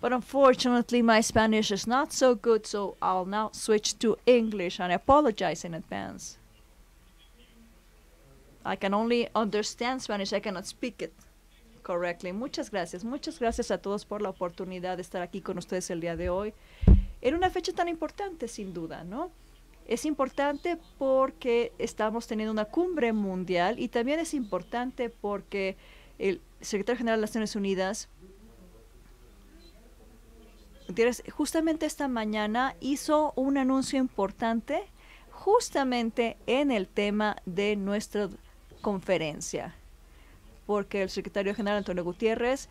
But unfortunately, my Spanish is not so good, so I'll now switch to English and apologize in advance. I can only understand Spanish, I cannot speak it correctly. Muchas gracias, muchas gracias a todos por la oportunidad de estar aquí con ustedes el día de hoy. En una fecha tan importante, sin duda, ¿no? Es importante porque estamos teniendo una cumbre mundial y también es importante porque el secretario general de las Naciones Unidas justamente esta mañana hizo un anuncio importante justamente en el tema de nuestra conferencia, porque el secretario general Antonio Gutiérrez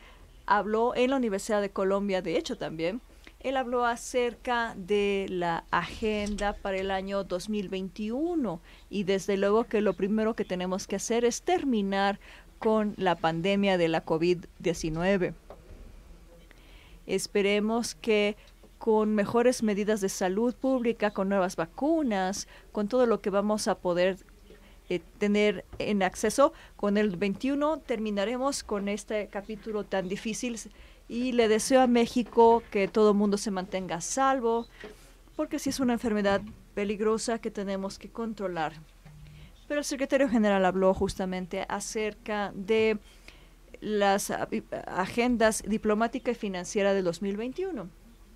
habló en la Universidad de Colombia, de hecho también, él habló acerca de la agenda para el año 2021 y desde luego que lo primero que tenemos que hacer es terminar con la pandemia de la COVID-19. Esperemos que con mejores medidas de salud pública, con nuevas vacunas, con todo lo que vamos a poder eh, tener en acceso. Con el 21 terminaremos con este capítulo tan difícil y le deseo a México que todo el mundo se mantenga salvo, porque sí es una enfermedad peligrosa que tenemos que controlar. Pero el secretario general habló justamente acerca de las agendas diplomática y financiera de 2021.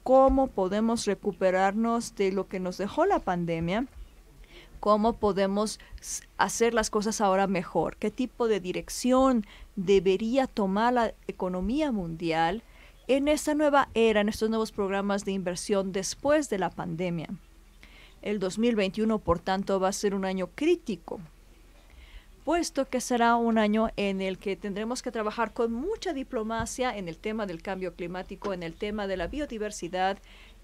¿Cómo podemos recuperarnos de lo que nos dejó la pandemia? ¿Cómo podemos hacer las cosas ahora mejor? ¿Qué tipo de dirección debería tomar la economía mundial en esta nueva era, en estos nuevos programas de inversión después de la pandemia? El 2021, por tanto, va a ser un año crítico puesto que será un año en el que tendremos que trabajar con mucha diplomacia en el tema del cambio climático, en el tema de la biodiversidad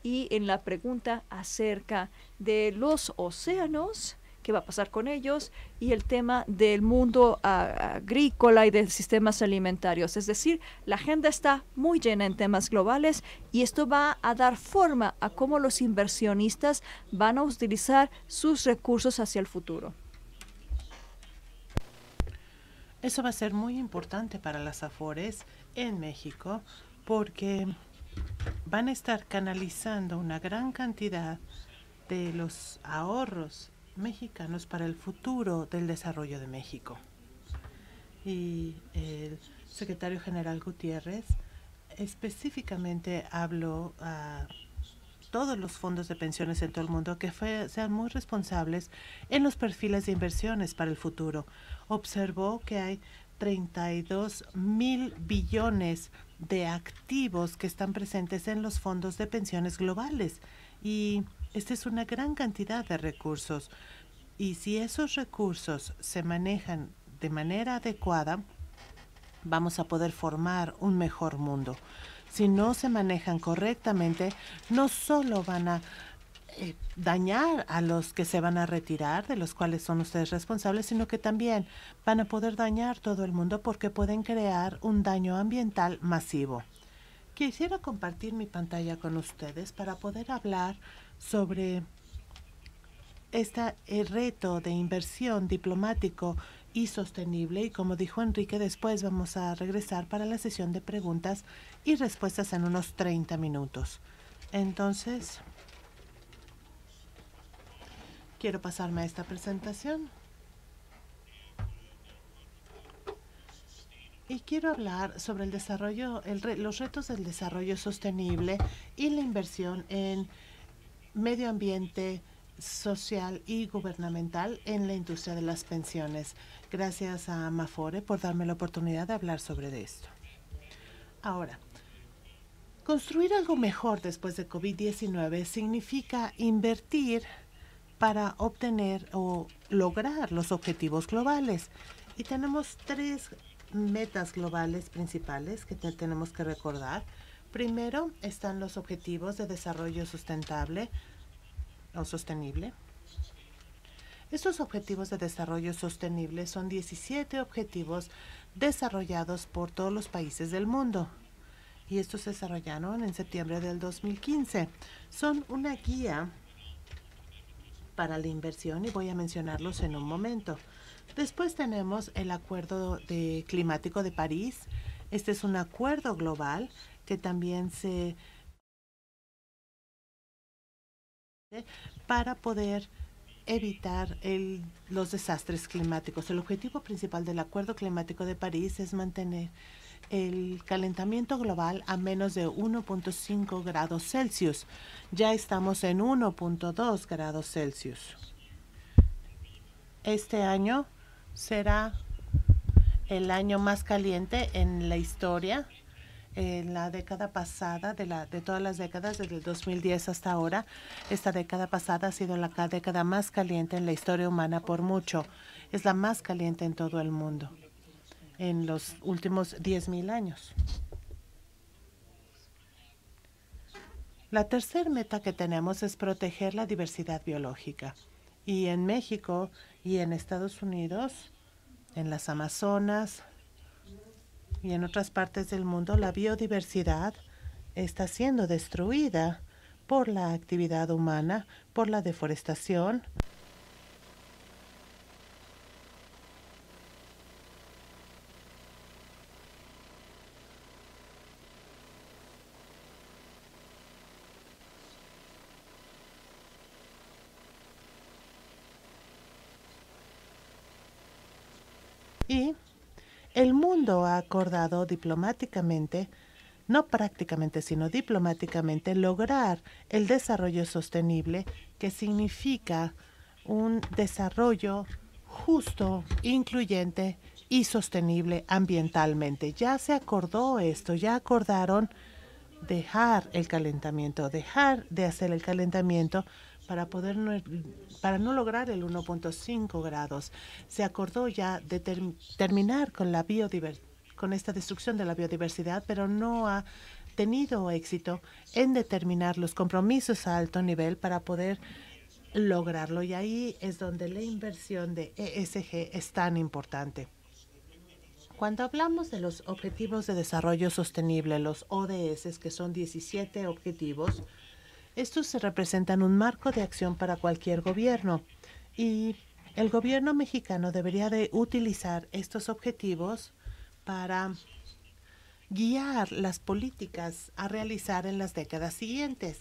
y en la pregunta acerca de los océanos qué va a pasar con ellos y el tema del mundo ah, agrícola y de sistemas alimentarios. Es decir, la agenda está muy llena en temas globales y esto va a dar forma a cómo los inversionistas van a utilizar sus recursos hacia el futuro. Eso va a ser muy importante para las Afores en México porque van a estar canalizando una gran cantidad de los ahorros mexicanos para el futuro del desarrollo de México. Y el secretario general Gutiérrez específicamente habló a todos los fondos de pensiones en todo el mundo que sean muy responsables en los perfiles de inversiones para el futuro observó que hay 32 mil billones de activos que están presentes en los fondos de pensiones globales. Y esta es una gran cantidad de recursos. Y si esos recursos se manejan de manera adecuada, vamos a poder formar un mejor mundo. Si no se manejan correctamente, no solo van a eh, dañar a los que se van a retirar, de los cuales son ustedes responsables, sino que también van a poder dañar todo el mundo porque pueden crear un daño ambiental masivo. Quisiera compartir mi pantalla con ustedes para poder hablar sobre este eh, reto de inversión diplomático y sostenible. Y como dijo Enrique, después vamos a regresar para la sesión de preguntas y respuestas en unos 30 minutos. Entonces, Quiero pasarme a esta presentación. Y quiero hablar sobre el desarrollo, los retos del desarrollo sostenible y la inversión en medio ambiente social y gubernamental en la industria de las pensiones. Gracias a MAFORE por darme la oportunidad de hablar sobre esto. Ahora, construir algo mejor después de COVID-19 significa invertir para obtener o lograr los objetivos globales. Y tenemos tres metas globales principales que tenemos que recordar. Primero están los objetivos de desarrollo sustentable o sostenible. Estos objetivos de desarrollo sostenible son 17 objetivos desarrollados por todos los países del mundo. Y estos se desarrollaron en septiembre del 2015. Son una guía para la inversión y voy a mencionarlos en un momento. Después tenemos el Acuerdo Climático de París. Este es un acuerdo global que también se para poder evitar los desastres climáticos. El objetivo principal del Acuerdo Climático de París es mantener el calentamiento global a menos de 1.5 grados Celsius. Ya estamos en 1.2 grados Celsius. Este año será el año más caliente en la historia. En la década pasada, de, la, de todas las décadas, desde el 2010 hasta ahora, esta década pasada ha sido la década más caliente en la historia humana por mucho. Es la más caliente en todo el mundo en los últimos 10.000 años. La tercera meta que tenemos es proteger la diversidad biológica. Y en México y en Estados Unidos, en las Amazonas y en otras partes del mundo, la biodiversidad está siendo destruida por la actividad humana, por la deforestación, El mundo ha acordado diplomáticamente, no prácticamente, sino diplomáticamente, lograr el desarrollo sostenible, que significa un desarrollo justo, incluyente y sostenible ambientalmente. Ya se acordó esto, ya acordaron dejar el calentamiento, dejar de hacer el calentamiento para, poder no, er, para no lograr el 1.5 grados. Se acordó ya de terminar con la con esta destrucción de la biodiversidad, pero no ha tenido éxito en determinar los compromisos a alto nivel para poder lograrlo. Y ahí es donde la inversión de ESG es tan importante. Cuando hablamos de los Objetivos de Desarrollo Sostenible, los ODS, que son 17 objetivos, estos se representan un marco de acción para cualquier gobierno y el gobierno mexicano debería de utilizar estos objetivos para guiar las políticas a realizar en las décadas siguientes.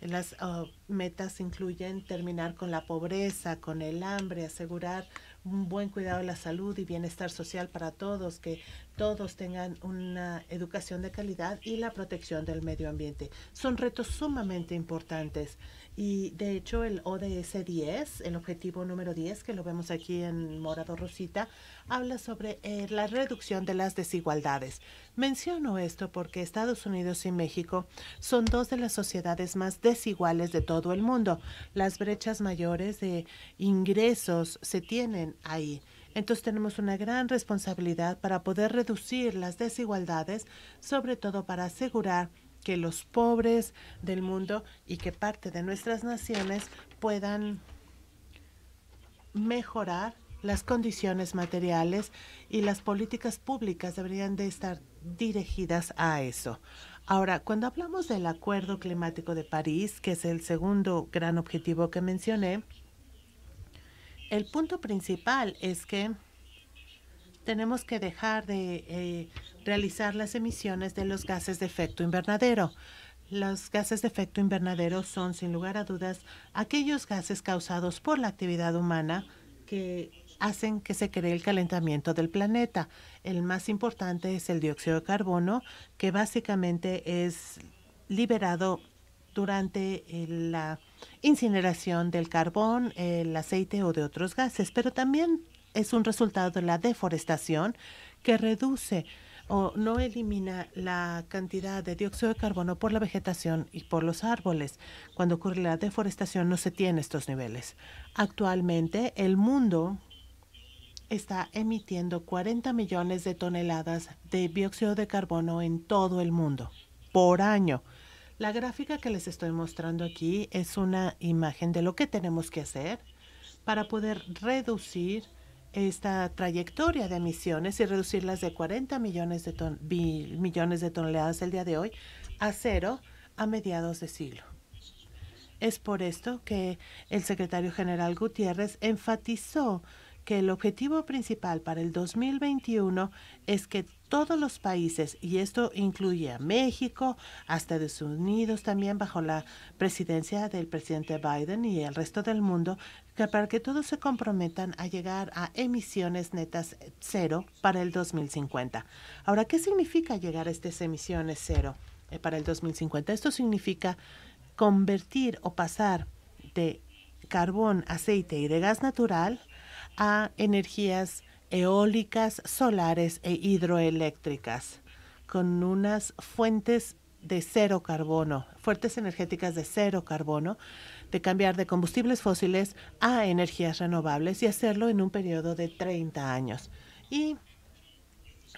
Las oh, metas incluyen terminar con la pobreza, con el hambre, asegurar un buen cuidado de la salud y bienestar social para todos, que todos tengan una educación de calidad y la protección del medio ambiente. Son retos sumamente importantes y de hecho el ODS 10, el objetivo número 10 que lo vemos aquí en Morado Rosita, habla sobre eh, la reducción de las desigualdades. Menciono esto porque Estados Unidos y México son dos de las sociedades más desiguales de todo el mundo. Las brechas mayores de ingresos se tienen ahí entonces tenemos una gran responsabilidad para poder reducir las desigualdades, sobre todo para asegurar que los pobres del mundo y que parte de nuestras naciones puedan mejorar las condiciones materiales y las políticas públicas deberían de estar dirigidas a eso. Ahora, cuando hablamos del Acuerdo Climático de París, que es el segundo gran objetivo que mencioné, el punto principal es que tenemos que dejar de eh, realizar las emisiones de los gases de efecto invernadero. Los gases de efecto invernadero son, sin lugar a dudas, aquellos gases causados por la actividad humana que hacen que se cree el calentamiento del planeta. El más importante es el dióxido de carbono, que básicamente es liberado durante eh, la incineración del carbón, el aceite o de otros gases, pero también es un resultado de la deforestación que reduce o no elimina la cantidad de dióxido de carbono por la vegetación y por los árboles. Cuando ocurre la deforestación no se tiene estos niveles. Actualmente el mundo está emitiendo 40 millones de toneladas de dióxido de carbono en todo el mundo por año. La gráfica que les estoy mostrando aquí es una imagen de lo que tenemos que hacer para poder reducir esta trayectoria de emisiones y reducirlas de 40 millones de, millones de toneladas el día de hoy a cero a mediados de siglo. Es por esto que el secretario general Gutiérrez enfatizó que el objetivo principal para el 2021 es que todos los países, y esto incluye a México, a Estados Unidos también bajo la presidencia del presidente Biden y el resto del mundo, que para que todos se comprometan a llegar a emisiones netas cero para el 2050. Ahora, ¿qué significa llegar a estas emisiones cero eh, para el 2050? Esto significa convertir o pasar de carbón, aceite y de gas natural a energías eólicas, solares e hidroeléctricas, con unas fuentes de cero carbono, fuentes energéticas de cero carbono, de cambiar de combustibles fósiles a energías renovables y hacerlo en un periodo de 30 años. Y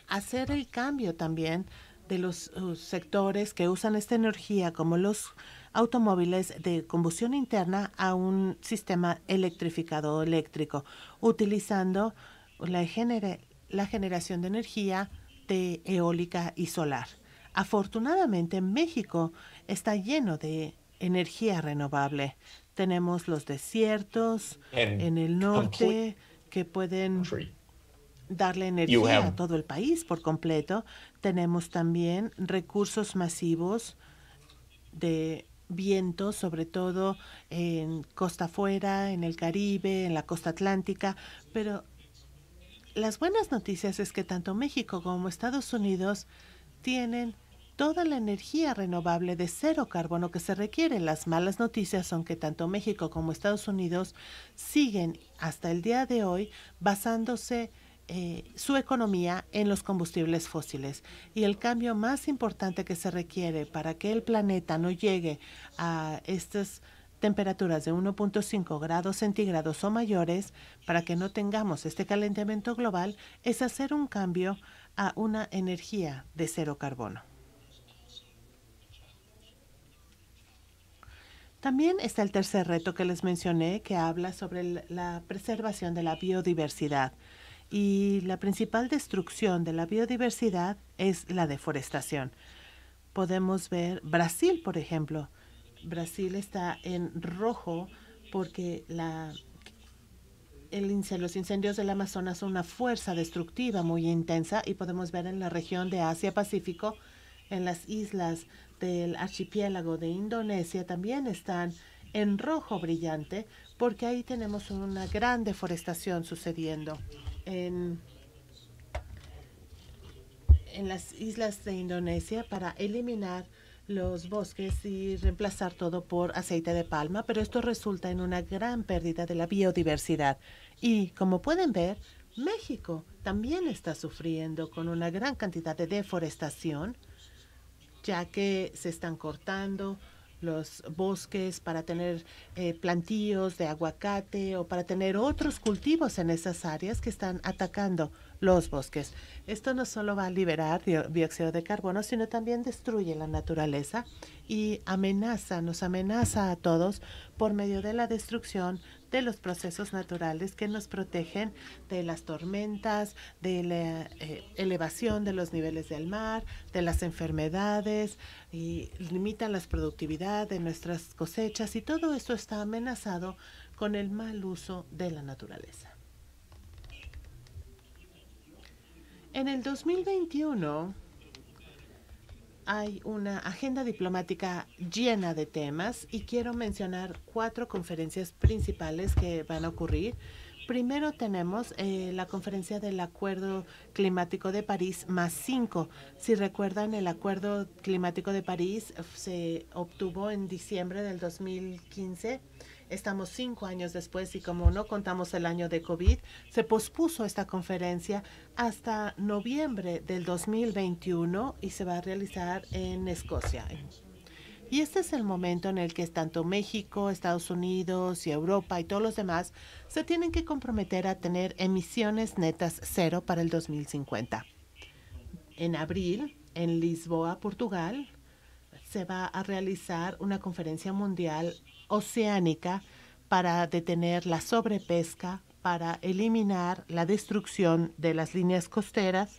hacer el cambio también de los uh, sectores que usan esta energía, como los automóviles de combustión interna a un sistema electrificado eléctrico, utilizando la, la generación de energía de eólica y solar. Afortunadamente, México está lleno de energía renovable. Tenemos los desiertos en el norte que pueden darle energía a todo el país por completo. Tenemos también recursos masivos de vientos, sobre todo en costa afuera, en el Caribe, en la costa atlántica, pero las buenas noticias es que tanto México como Estados Unidos tienen toda la energía renovable de cero carbono que se requiere. Las malas noticias son que tanto México como Estados Unidos siguen hasta el día de hoy basándose en eh, su economía en los combustibles fósiles. Y el cambio más importante que se requiere para que el planeta no llegue a estas temperaturas de 1.5 grados centígrados o mayores, para que no tengamos este calentamiento global, es hacer un cambio a una energía de cero carbono. También está el tercer reto que les mencioné, que habla sobre la preservación de la biodiversidad y la principal destrucción de la biodiversidad es la deforestación. Podemos ver Brasil, por ejemplo. Brasil está en rojo porque los incendios del Amazonas son una fuerza destructiva muy intensa y podemos ver en la región de Asia-Pacífico, en las islas del archipiélago de Indonesia también están en rojo brillante porque ahí tenemos una gran deforestación sucediendo en, las islas de Indonesia para eliminar los bosques y reemplazar todo por aceite de palma, pero esto resulta en una gran pérdida de la biodiversidad. Y como pueden ver, México también está sufriendo con una gran cantidad de deforestación, ya que se están cortando los bosques, para tener eh, plantíos de aguacate o para tener otros cultivos en esas áreas que están atacando los bosques. Esto no solo va a liberar dióxido de carbono, sino también destruye la naturaleza y amenaza, nos amenaza a todos por medio de la destrucción de los procesos naturales que nos protegen de las tormentas, de la eh, elevación de los niveles del mar, de las enfermedades y limitan la productividad de nuestras cosechas y todo esto está amenazado con el mal uso de la naturaleza. En el 2021, hay una agenda diplomática llena de temas y quiero mencionar cuatro conferencias principales que van a ocurrir. Primero tenemos eh, la conferencia del Acuerdo Climático de París más cinco. Si recuerdan, el Acuerdo Climático de París eh, se obtuvo en diciembre del 2015 Estamos cinco años después y como no contamos el año de COVID, se pospuso esta conferencia hasta noviembre del 2021 y se va a realizar en Escocia. Y este es el momento en el que tanto México, Estados Unidos y Europa y todos los demás se tienen que comprometer a tener emisiones netas cero para el 2050. En abril, en Lisboa, Portugal, se va a realizar una conferencia mundial oceánica para detener la sobrepesca, para eliminar la destrucción de las líneas costeras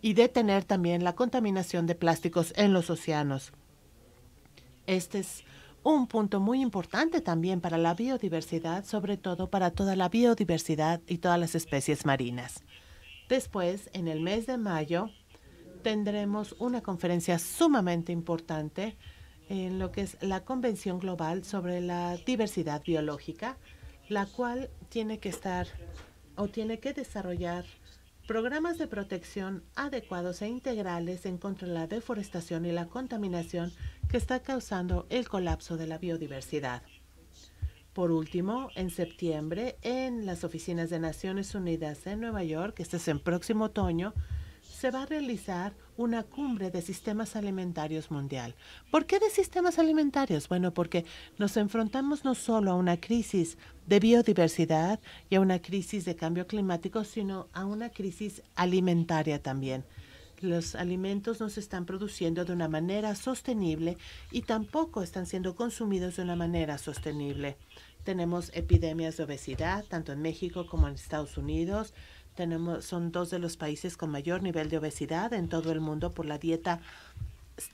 y detener también la contaminación de plásticos en los océanos. Este es un punto muy importante también para la biodiversidad, sobre todo para toda la biodiversidad y todas las especies marinas. Después, en el mes de mayo, tendremos una conferencia sumamente importante en lo que es la Convención Global sobre la Diversidad Biológica, la cual tiene que estar o tiene que desarrollar programas de protección adecuados e integrales en contra de la deforestación y la contaminación que está causando el colapso de la biodiversidad. Por último, en septiembre, en las oficinas de Naciones Unidas en Nueva York, este es en próximo otoño, se va a realizar una cumbre de sistemas alimentarios mundial. ¿Por qué de sistemas alimentarios? Bueno, porque nos enfrentamos no solo a una crisis de biodiversidad y a una crisis de cambio climático, sino a una crisis alimentaria también. Los alimentos no se están produciendo de una manera sostenible y tampoco están siendo consumidos de una manera sostenible. Tenemos epidemias de obesidad, tanto en México como en Estados Unidos tenemos, son dos de los países con mayor nivel de obesidad en todo el mundo por la dieta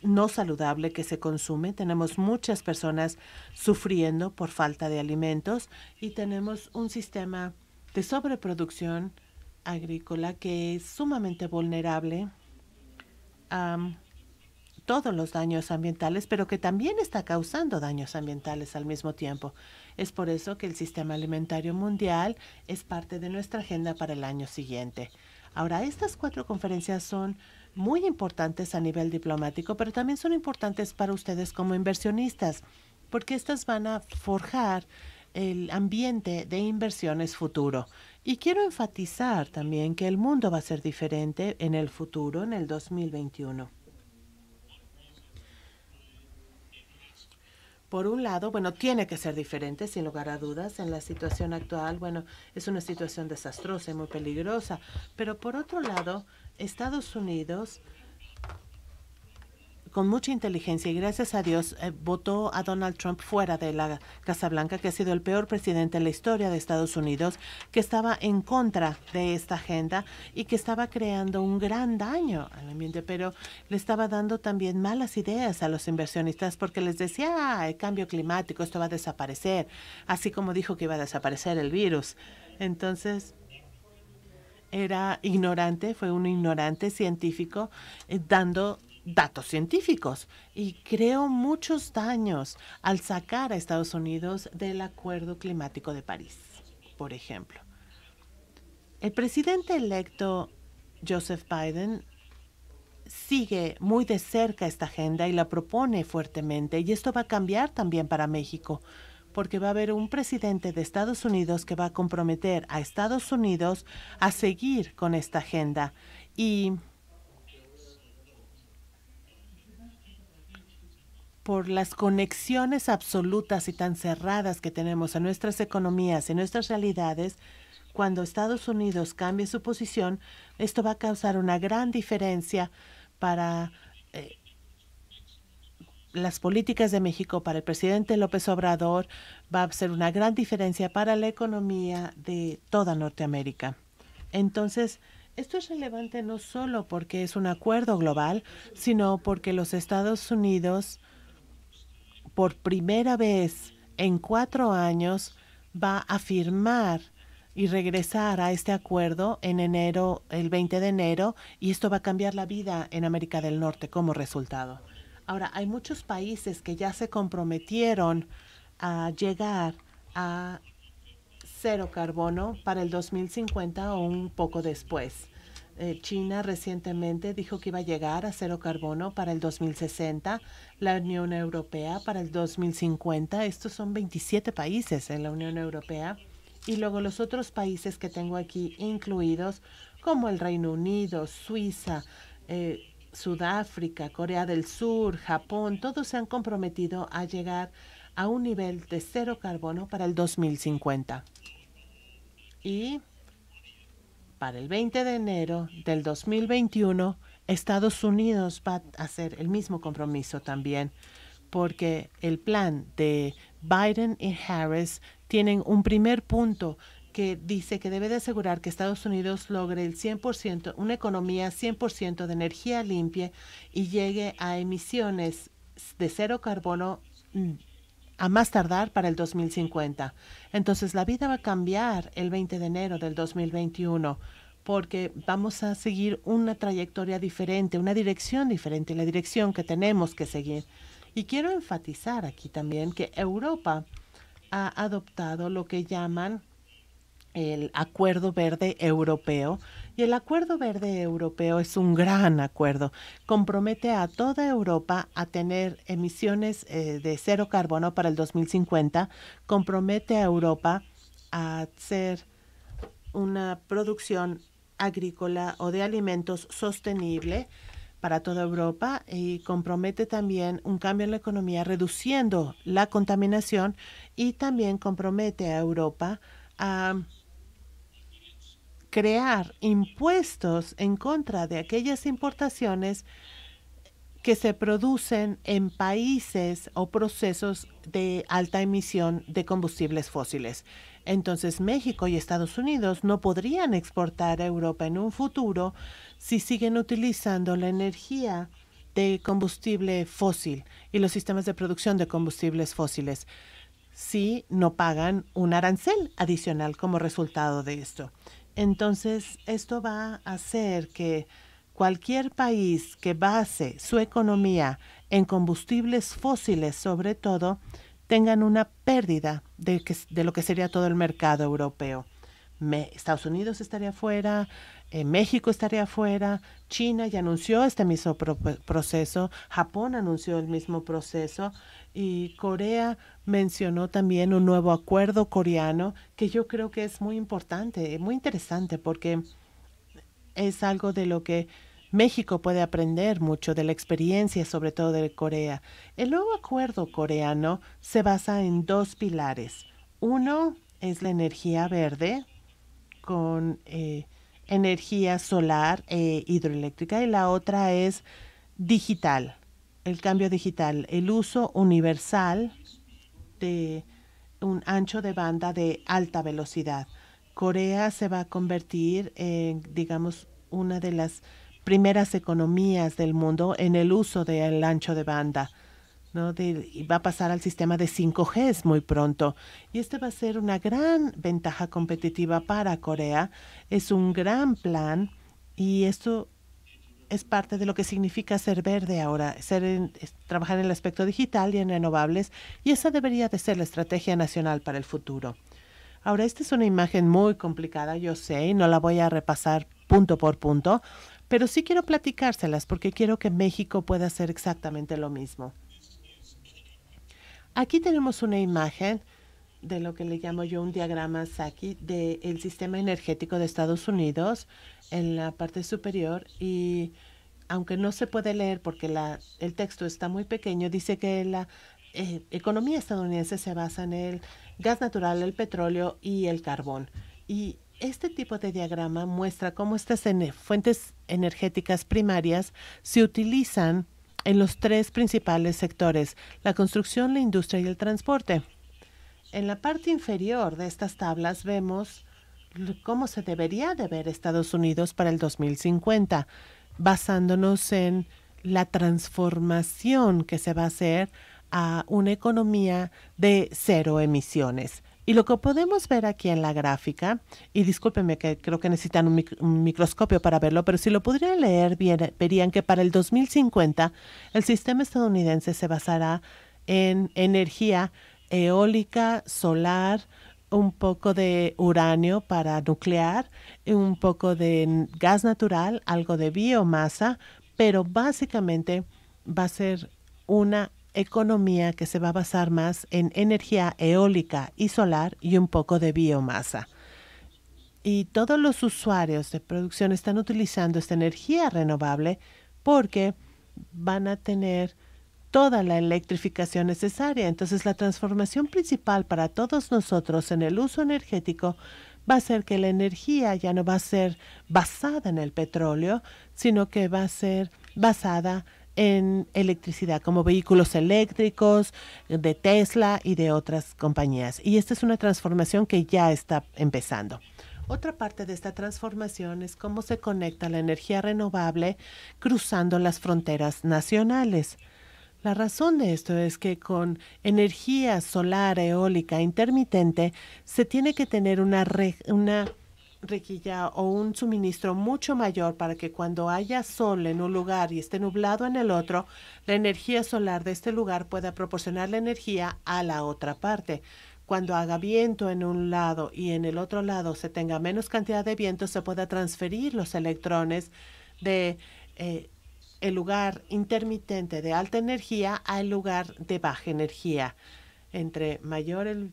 no saludable que se consume. Tenemos muchas personas sufriendo por falta de alimentos y tenemos un sistema de sobreproducción agrícola que es sumamente vulnerable todos los daños ambientales, pero que también está causando daños ambientales al mismo tiempo. Es por eso que el Sistema Alimentario Mundial es parte de nuestra agenda para el año siguiente. Ahora, estas cuatro conferencias son muy importantes a nivel diplomático, pero también son importantes para ustedes como inversionistas, porque estas van a forjar el ambiente de inversiones futuro. Y quiero enfatizar también que el mundo va a ser diferente en el futuro, en el 2021. por un lado, bueno, tiene que ser diferente, sin lugar a dudas, en la situación actual, bueno, es una situación desastrosa y muy peligrosa, pero por otro lado, Estados Unidos con mucha inteligencia y gracias a Dios eh, votó a Donald Trump fuera de la Casa Blanca, que ha sido el peor presidente en la historia de Estados Unidos, que estaba en contra de esta agenda y que estaba creando un gran daño al ambiente, pero le estaba dando también malas ideas a los inversionistas porque les decía, ah, el cambio climático, esto va a desaparecer, así como dijo que iba a desaparecer el virus. Entonces, era ignorante, fue un ignorante científico eh, dando datos científicos y creo muchos daños al sacar a Estados Unidos del Acuerdo Climático de París, por ejemplo. El presidente electo Joseph Biden sigue muy de cerca esta agenda y la propone fuertemente y esto va a cambiar también para México porque va a haber un presidente de Estados Unidos que va a comprometer a Estados Unidos a seguir con esta agenda y por las conexiones absolutas y tan cerradas que tenemos a nuestras economías y nuestras realidades, cuando Estados Unidos cambie su posición, esto va a causar una gran diferencia para eh, las políticas de México, para el presidente López Obrador, va a ser una gran diferencia para la economía de toda Norteamérica. Entonces, esto es relevante no solo porque es un acuerdo global, sino porque los Estados Unidos por primera vez en cuatro años va a firmar y regresar a este acuerdo en enero, el 20 de enero, y esto va a cambiar la vida en América del Norte como resultado. Ahora, hay muchos países que ya se comprometieron a llegar a cero carbono para el 2050 o un poco después. Eh, China recientemente dijo que iba a llegar a cero carbono para el 2060, la Unión Europea para el 2050. Estos son 27 países en la Unión Europea. Y luego los otros países que tengo aquí incluidos, como el Reino Unido, Suiza, eh, Sudáfrica, Corea del Sur, Japón, todos se han comprometido a llegar a un nivel de cero carbono para el 2050. Y para el 20 de enero del 2021, Estados Unidos va a hacer el mismo compromiso también, porque el plan de Biden y Harris tienen un primer punto que dice que debe de asegurar que Estados Unidos logre el 100%, una economía 100% de energía limpia y llegue a emisiones de cero carbono mm, a más tardar para el 2050. Entonces la vida va a cambiar el 20 de enero del 2021 porque vamos a seguir una trayectoria diferente, una dirección diferente, la dirección que tenemos que seguir. Y quiero enfatizar aquí también que Europa ha adoptado lo que llaman el Acuerdo Verde Europeo, y el Acuerdo Verde Europeo es un gran acuerdo. Compromete a toda Europa a tener emisiones eh, de cero carbono para el 2050. Compromete a Europa a hacer una producción agrícola o de alimentos sostenible para toda Europa y compromete también un cambio en la economía reduciendo la contaminación y también compromete a Europa a crear impuestos en contra de aquellas importaciones que se producen en países o procesos de alta emisión de combustibles fósiles. Entonces México y Estados Unidos no podrían exportar a Europa en un futuro si siguen utilizando la energía de combustible fósil y los sistemas de producción de combustibles fósiles si no pagan un arancel adicional como resultado de esto. Entonces, esto va a hacer que cualquier país que base su economía en combustibles fósiles, sobre todo, tengan una pérdida de, de lo que sería todo el mercado europeo. Me, Estados Unidos estaría fuera eh, México estaría fuera China ya anunció este mismo pues, proceso, Japón anunció el mismo proceso y Corea mencionó también un nuevo acuerdo coreano que yo creo que es muy importante, muy interesante porque es algo de lo que México puede aprender mucho de la experiencia, sobre todo de Corea. El nuevo acuerdo coreano se basa en dos pilares. Uno es la energía verde, con eh, energía solar e hidroeléctrica y la otra es digital, el cambio digital, el uso universal de un ancho de banda de alta velocidad. Corea se va a convertir en, digamos, una de las primeras economías del mundo en el uso del ancho de banda y va a pasar al sistema de 5G muy pronto. Y esta va a ser una gran ventaja competitiva para Corea. Es un gran plan y esto es parte de lo que significa ser verde ahora, ser trabajar en el aspecto digital y en renovables. Y esa debería de ser la estrategia nacional para el futuro. Ahora, esta es una imagen muy complicada, yo sé, y no la voy a repasar punto por punto, pero sí quiero platicárselas porque quiero que México pueda hacer exactamente lo mismo. Aquí tenemos una imagen de lo que le llamo yo un diagrama Saki del sistema energético de Estados Unidos en la parte superior y aunque no se puede leer porque el texto está muy pequeño, dice que la eh, economía estadounidense se basa en el gas natural, el petróleo y el carbón. Y este tipo de diagrama muestra cómo estas fuentes energéticas primarias se utilizan en los tres principales sectores, la construcción, la industria y el transporte. En la parte inferior de estas tablas vemos cómo se debería de ver Estados Unidos para el 2050, basándonos en la transformación que se va a hacer a una economía de cero emisiones. Y lo que podemos ver aquí en la gráfica, y discúlpenme que creo que necesitan un, microscopio para verlo, pero si lo pudieran leer bien, verían que para el 2050 el sistema estadounidense se basará en energía eólica, solar, un poco de uranio para nuclear, un poco de gas natural, algo de biomasa, pero básicamente va a ser una economía que se va a basar más en energía eólica y solar y un poco de biomasa. Y todos los usuarios de producción están utilizando esta energía renovable porque van a tener toda la electrificación necesaria. Entonces la transformación principal para todos nosotros en el uso energético va a ser que la energía ya no va a ser basada en el petróleo, sino que va a ser basada en en electricidad, como vehículos eléctricos, de Tesla y de otras compañías. Y esta es una transformación que ya está empezando. Otra parte de esta transformación es cómo se conecta la energía renovable cruzando las fronteras nacionales. La razón de esto es que con energía solar, eólica, intermitente, se tiene que tener una, o un suministro mucho mayor para que cuando haya sol en un lugar y esté nublado en el otro, la energía solar de este lugar pueda proporcionar la energía a la otra parte. Cuando haga viento en un lado y en el otro lado se tenga menos cantidad de viento, se pueda transferir los electrones de eh, el lugar intermitente de alta energía al lugar de baja energía. Entre mayor el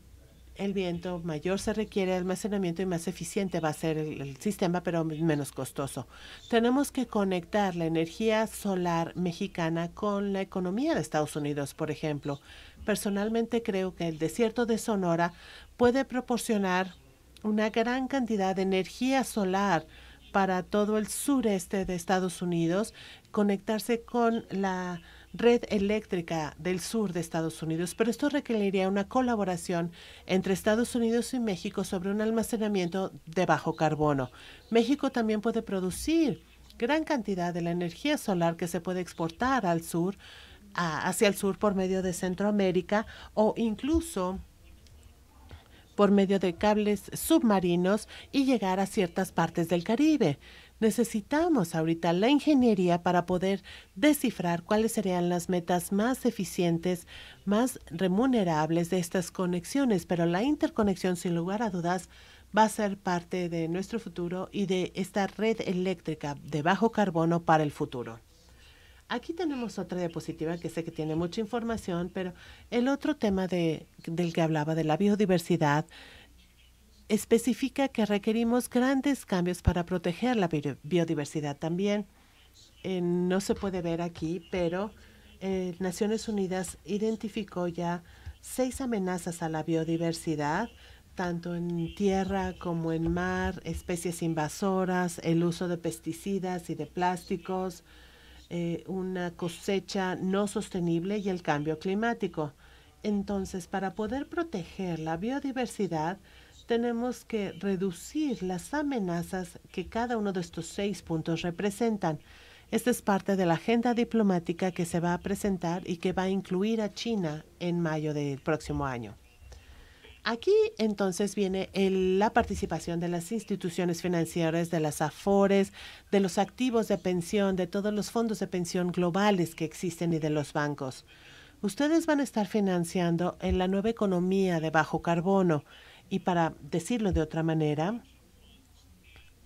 el viento, mayor se requiere almacenamiento y más eficiente va a ser el, sistema, pero menos costoso. Tenemos que conectar la energía solar mexicana con la economía de Estados Unidos, por ejemplo. Personalmente creo que el desierto de Sonora puede proporcionar una gran cantidad de energía solar para todo el sureste de Estados Unidos, conectarse con la red eléctrica del sur de Estados Unidos, pero esto requeriría una colaboración entre Estados Unidos y México sobre un almacenamiento de bajo carbono. México también puede producir gran cantidad de la energía solar que se puede exportar al sur, hacia el sur por medio de Centroamérica o incluso por medio de cables submarinos y llegar a ciertas partes del Caribe. Necesitamos ahorita la ingeniería para poder descifrar cuáles serían las metas más eficientes, más remunerables de estas conexiones, pero la interconexión sin lugar a dudas va a ser parte de nuestro futuro y de esta red eléctrica de bajo carbono para el futuro. Aquí tenemos otra diapositiva que sé que tiene mucha información, pero el otro tema de, del que hablaba de la biodiversidad especifica que requerimos grandes cambios para proteger la biodiversidad también. Eh, no se puede ver aquí, pero eh, Naciones Unidas identificó ya seis amenazas a la biodiversidad, tanto en tierra como en mar, especies invasoras, el uso de pesticidas y de plásticos, eh, una cosecha no sostenible y el cambio climático. Entonces, para poder proteger la biodiversidad, tenemos que reducir las amenazas que cada uno de estos seis puntos representan. Esta es parte de la agenda diplomática que se va a presentar y que va a incluir a China en mayo del próximo año. Aquí entonces viene la participación de las instituciones financieras, de las AFORES, de los activos de pensión, de todos los fondos de pensión globales que existen y de los bancos. Ustedes van a estar financiando en la nueva economía de bajo carbono y para decirlo de otra manera,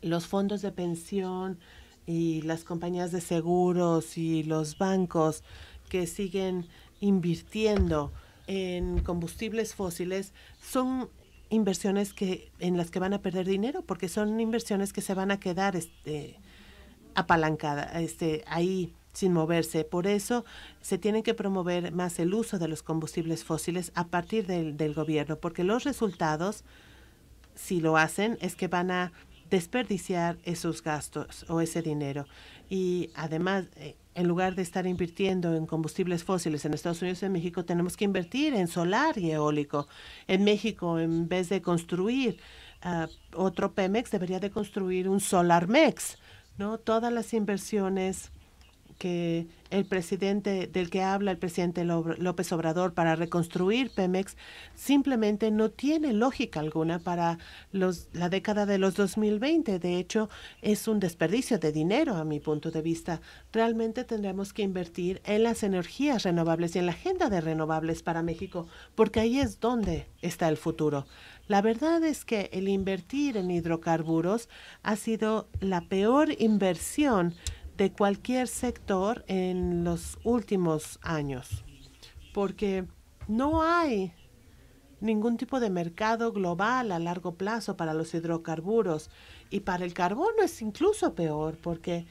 los fondos de pensión y las compañías de seguros y los bancos que siguen invirtiendo en combustibles fósiles son inversiones que en las que van a perder dinero porque son inversiones que se van a quedar este, apalancadas este, ahí sin moverse. Por eso se tiene que promover más el uso de los combustibles fósiles a partir del, del gobierno, porque los resultados, si lo hacen, es que van a desperdiciar esos gastos o ese dinero. Y además, eh, en lugar de estar invirtiendo en combustibles fósiles en Estados Unidos y en México, tenemos que invertir en solar y eólico. En México, en vez de construir ah, otro Pemex, debería de construir un Solar Mex. ¿no? Todas las inversiones que el presidente del que habla el presidente López Obrador para reconstruir Pemex simplemente no tiene lógica alguna para los, la década de los 2020. De hecho, es un desperdicio de dinero a mi punto de vista. Realmente tendremos que invertir en las energías renovables y en la agenda de renovables para México, porque ahí es donde está el futuro. La verdad es que el invertir en hidrocarburos ha sido la peor inversión de cualquier sector en los últimos años, porque no hay ningún tipo de mercado global a largo plazo para los hidrocarburos y para el carbono es incluso peor porque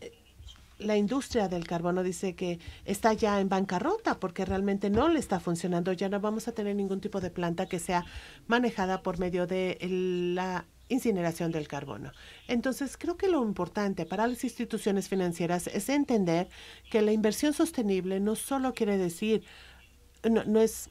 eh, la industria del carbono dice que está ya en bancarrota porque realmente no le está funcionando. Ya no vamos a tener ningún tipo de planta que sea manejada por medio de la incineración del carbono. Entonces, creo que lo importante para las instituciones financieras es entender que la inversión sostenible no solo quiere decir, no, es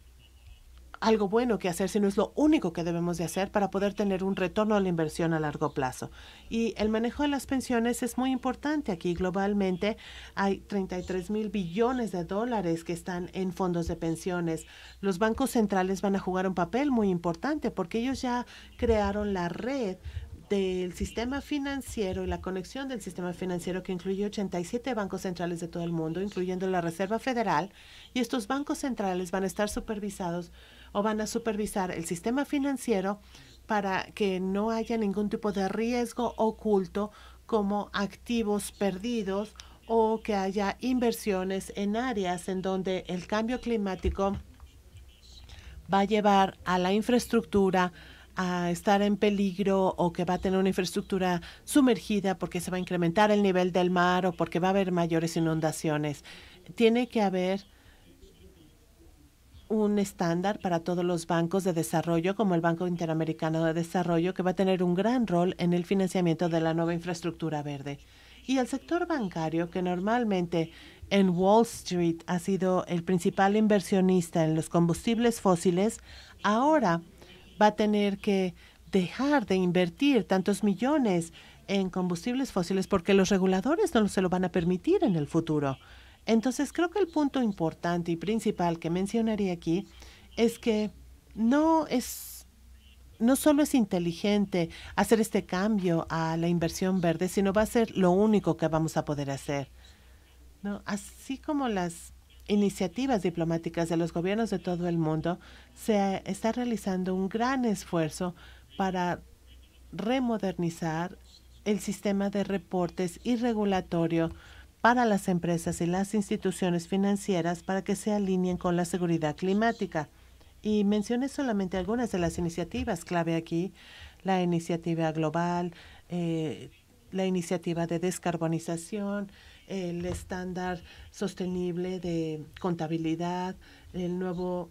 algo bueno que hacer, no es lo único que debemos de hacer para poder tener un retorno a la inversión a largo plazo. Y el manejo de las pensiones es muy importante aquí globalmente. Hay 33 mil billones de dólares que están en fondos de pensiones. Los bancos centrales van a jugar un papel muy importante porque ellos ya crearon la red del sistema financiero y la conexión del sistema financiero que incluye 87 bancos centrales de todo el mundo, incluyendo la Reserva Federal, y estos bancos centrales van a estar supervisados o van a supervisar el sistema financiero para que no haya ningún tipo de riesgo oculto como activos perdidos o que haya inversiones en áreas en donde el cambio climático va a llevar a la infraestructura a estar en peligro o que va a tener una infraestructura sumergida porque se va a incrementar el nivel del mar o porque va a haber mayores inundaciones. Tiene que haber un estándar para todos los bancos de desarrollo, como el Banco Interamericano de Desarrollo, que va a tener un gran rol en el financiamiento de la nueva infraestructura verde. Y el sector bancario, que normalmente en Wall Street ha sido el principal inversionista en los combustibles fósiles, ahora va a tener que dejar de invertir tantos millones en combustibles fósiles porque los reguladores no se lo van a permitir en el futuro. Entonces, creo que el punto importante y principal que mencionaría aquí es que no es no solo es inteligente hacer este cambio a la inversión verde, sino va a ser lo único que vamos a poder hacer. ¿no? Así como las iniciativas diplomáticas de los gobiernos de todo el mundo, se está realizando un gran esfuerzo para remodernizar el sistema de reportes y regulatorio para las empresas y las instituciones financieras para que se alineen con la seguridad climática. Y mencioné solamente algunas de las iniciativas clave aquí, la iniciativa global, eh, la iniciativa de descarbonización, el estándar sostenible de contabilidad, el nuevo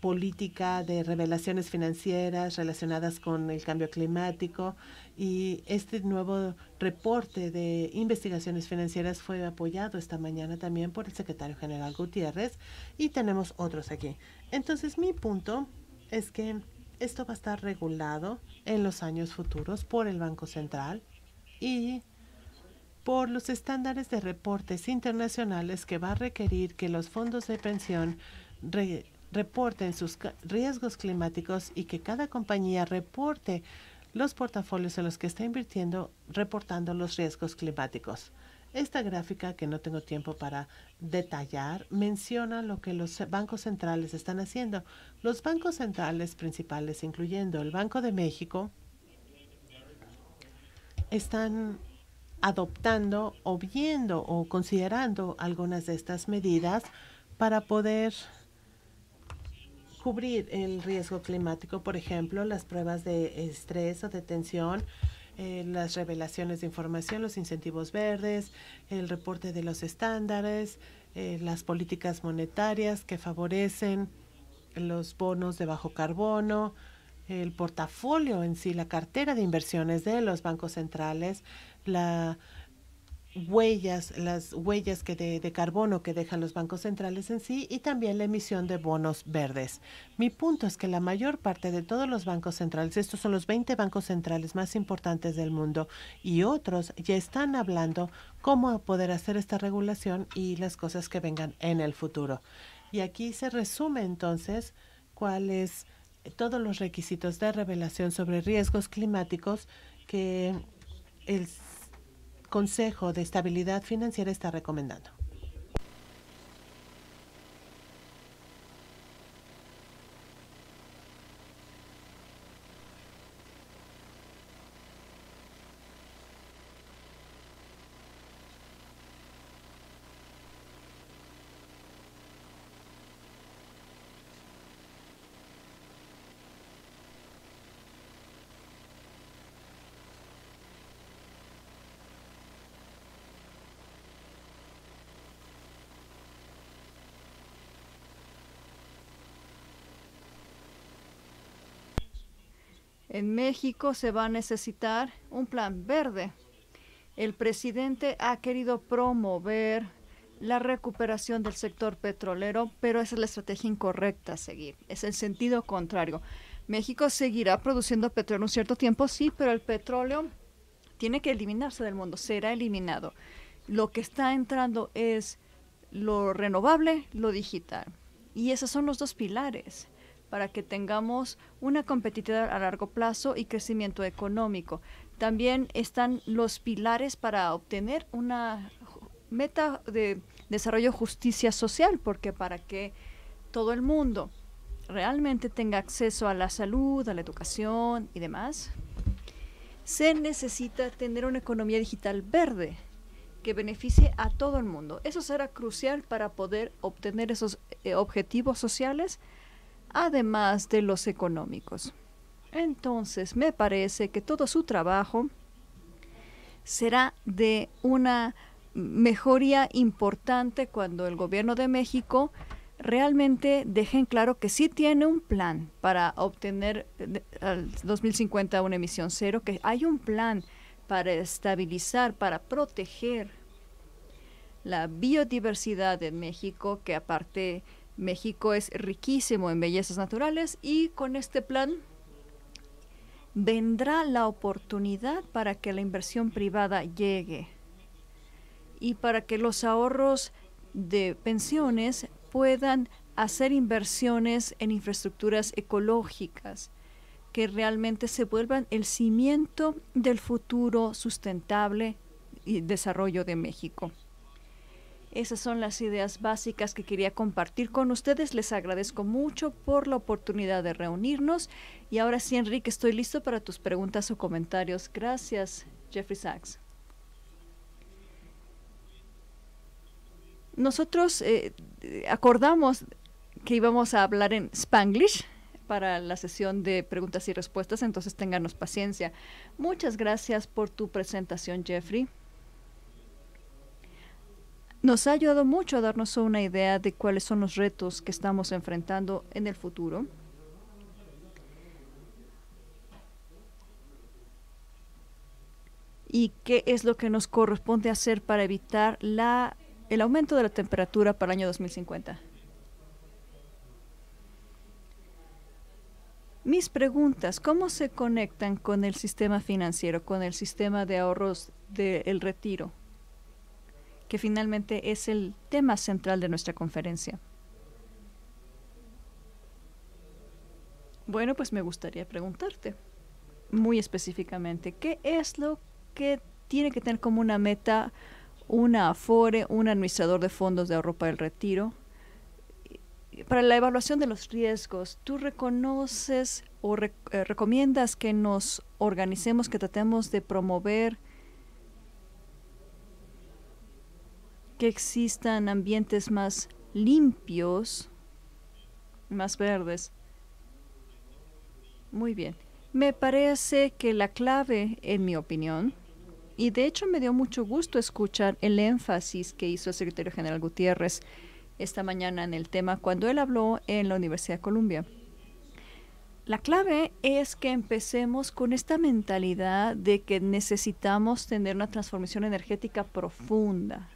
política de revelaciones financieras relacionadas con el cambio climático y este nuevo reporte de investigaciones financieras fue apoyado esta mañana también por el secretario general Gutiérrez y tenemos otros aquí. Entonces mi punto es que esto va a estar regulado en los años futuros por el Banco Central y por los estándares de reportes internacionales que va a requerir que los fondos de pensión reporten sus riesgos climáticos y que cada compañía reporte los portafolios en los que está invirtiendo reportando los riesgos climáticos. Esta gráfica, que no tengo tiempo para detallar, menciona lo que los bancos centrales están haciendo. Los bancos centrales principales, incluyendo el Banco de México, están adoptando o viendo o considerando algunas de estas medidas para poder cubrir el riesgo climático, por ejemplo, las pruebas de estrés o de tensión, eh, las revelaciones de información, los incentivos verdes, el reporte de los estándares, eh, las políticas monetarias que favorecen los bonos de bajo carbono, el portafolio en sí, la cartera de inversiones de los bancos centrales, la huellas, las huellas que de, carbono que dejan los bancos centrales en sí y también la emisión de bonos verdes. Mi punto es que la mayor parte de todos los bancos centrales, estos son los 20 bancos centrales más importantes del mundo y otros ya están hablando cómo poder hacer esta regulación y las cosas que vengan en el futuro. Y aquí se resume entonces cuáles eh, todos los requisitos de revelación sobre riesgos climáticos que el Consejo de Estabilidad Financiera está recomendando. En México se va a necesitar un plan verde. El presidente ha querido promover la recuperación del sector petrolero, pero esa es la estrategia incorrecta a seguir. Es el sentido contrario. México seguirá produciendo petróleo un cierto tiempo, sí, pero el petróleo tiene que eliminarse del mundo, será eliminado. Lo que está entrando es lo renovable, lo digital. Y esos son los dos pilares para que tengamos una competitividad a largo plazo y crecimiento económico. También están los pilares para obtener una meta de desarrollo justicia social, porque para que todo el mundo realmente tenga acceso a la salud, a la educación y demás, se necesita tener una economía digital verde que beneficie a todo el mundo. Eso será crucial para poder obtener esos eh, objetivos sociales además de los económicos. Entonces, me parece que todo su trabajo será de una mejoría importante cuando el gobierno de México realmente dejen claro que sí tiene un plan para obtener al 2050 una emisión cero, que hay un plan para estabilizar, para proteger la biodiversidad de México, que aparte México es riquísimo en bellezas naturales y con este plan vendrá la oportunidad para que la inversión privada llegue y para que los ahorros de pensiones puedan hacer inversiones en infraestructuras ecológicas que realmente se vuelvan el cimiento del futuro sustentable y desarrollo de México. Esas son las ideas básicas que quería compartir con ustedes. Les agradezco mucho por la oportunidad de reunirnos. Y ahora sí, Enrique, estoy listo para tus preguntas o comentarios. Gracias, Jeffrey Sachs. Nosotros eh, acordamos que íbamos a hablar en Spanglish para la sesión de preguntas y respuestas, entonces ténganos paciencia. Muchas gracias por tu presentación, Jeffrey nos ha ayudado mucho a darnos una idea de cuáles son los retos que estamos enfrentando en el futuro. Y qué es lo que nos corresponde hacer para evitar la, el aumento de la temperatura para el año 2050. Mis preguntas, ¿cómo se conectan con el sistema financiero, con el sistema de ahorros del retiro? que finalmente es el tema central de nuestra conferencia. Bueno, pues me gustaría preguntarte muy específicamente, ¿qué es lo que tiene que tener como una meta una Afore, un administrador de fondos de Europa del retiro? Para la evaluación de los riesgos, ¿tú reconoces o eh, recomiendas que nos organicemos, que tratemos de promover que existan ambientes más limpios, más verdes. Muy bien. Me parece que la clave, en mi opinión, y de hecho me dio mucho gusto escuchar el énfasis que hizo el secretario general Gutiérrez esta mañana en el tema cuando él habló en la Universidad de Columbia. La clave es que empecemos con esta mentalidad de que necesitamos tener una transformación energética profunda,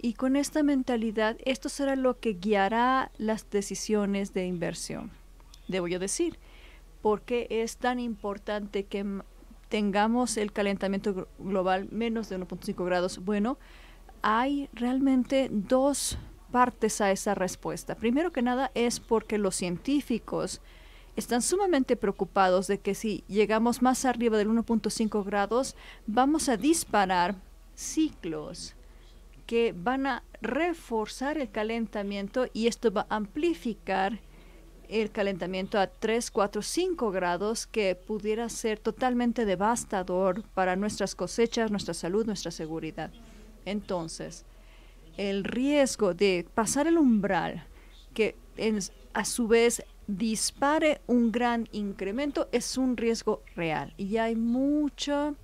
y con esta mentalidad, esto será lo que guiará las decisiones de inversión, debo yo decir, porque es tan importante que tengamos el calentamiento global menos de 1.5 grados. Bueno, hay realmente dos partes a esa respuesta. Primero que nada es porque los científicos están sumamente preocupados de que si llegamos más arriba del 1.5 grados, vamos a disparar ciclos que van a reforzar el calentamiento y esto va a amplificar el calentamiento a 3, 4, 5 grados que pudiera ser totalmente devastador para nuestras cosechas, nuestra salud, nuestra seguridad. Entonces, el riesgo de pasar el umbral que a su vez dispare un gran incremento es un riesgo real y hay mucho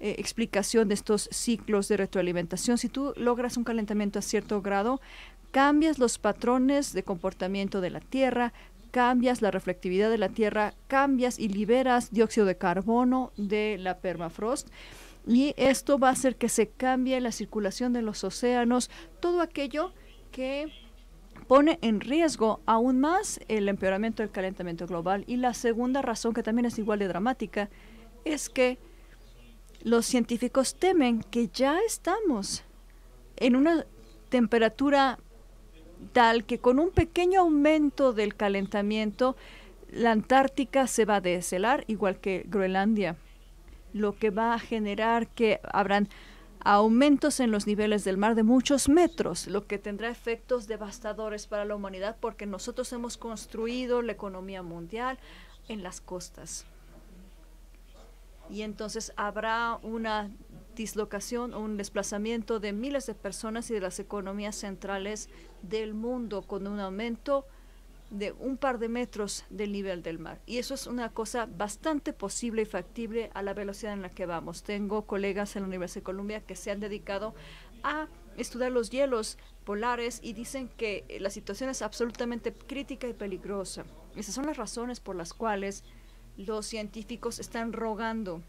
eh, explicación de estos ciclos de retroalimentación. Si tú logras un calentamiento a cierto grado, cambias los patrones de comportamiento de la Tierra, cambias la reflectividad de la Tierra, cambias y liberas dióxido de carbono de la permafrost. Y esto va a hacer que se cambie la circulación de los océanos, todo aquello que pone en riesgo aún más el empeoramiento del calentamiento global. Y la segunda razón, que también es igual de dramática, es que los científicos temen que ya estamos en una temperatura tal que con un pequeño aumento del calentamiento, la Antártica se va a deshelar, igual que Groenlandia, lo que va a generar que habrán aumentos en los niveles del mar de muchos metros, lo que tendrá efectos devastadores para la humanidad porque nosotros hemos construido la economía mundial en las costas y entonces habrá una dislocación o un desplazamiento de miles de personas y de las economías centrales del mundo con un aumento de un par de metros del nivel del mar. Y eso es una cosa bastante posible y factible a la velocidad en la que vamos. Tengo colegas en la Universidad de Columbia que se han dedicado a estudiar los hielos polares y dicen que la situación es absolutamente crítica y peligrosa. Esas son las razones por las cuales los científicos están rogando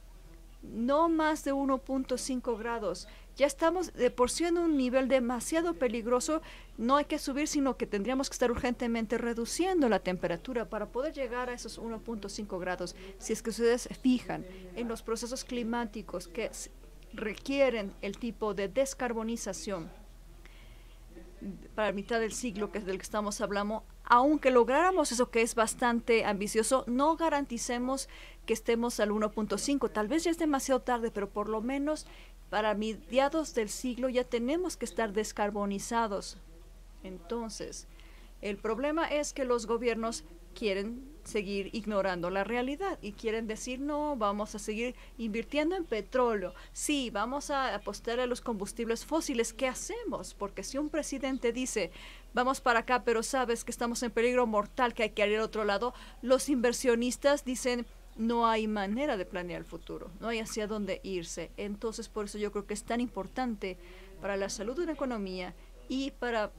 no más de 1.5 grados. Ya estamos de por sí en un nivel demasiado peligroso, no hay que subir, sino que tendríamos que estar urgentemente reduciendo la temperatura para poder llegar a esos 1.5 grados. Si es que ustedes se fijan en los procesos climáticos que requieren el tipo de descarbonización para mitad del siglo que es del que estamos hablando, aunque lográramos eso que es bastante ambicioso, no garanticemos que estemos al 1.5. Tal vez ya es demasiado tarde, pero por lo menos para mediados del siglo ya tenemos que estar descarbonizados. Entonces, el problema es que los gobiernos quieren seguir ignorando la realidad y quieren decir, no, vamos a seguir invirtiendo en petróleo, sí, vamos a apostar a los combustibles fósiles, ¿qué hacemos? Porque si un presidente dice, vamos para acá, pero sabes que estamos en peligro mortal, que hay que ir al otro lado, los inversionistas dicen, no hay manera de planear el futuro, no hay hacia dónde irse. Entonces, por eso yo creo que es tan importante para la salud de una economía y para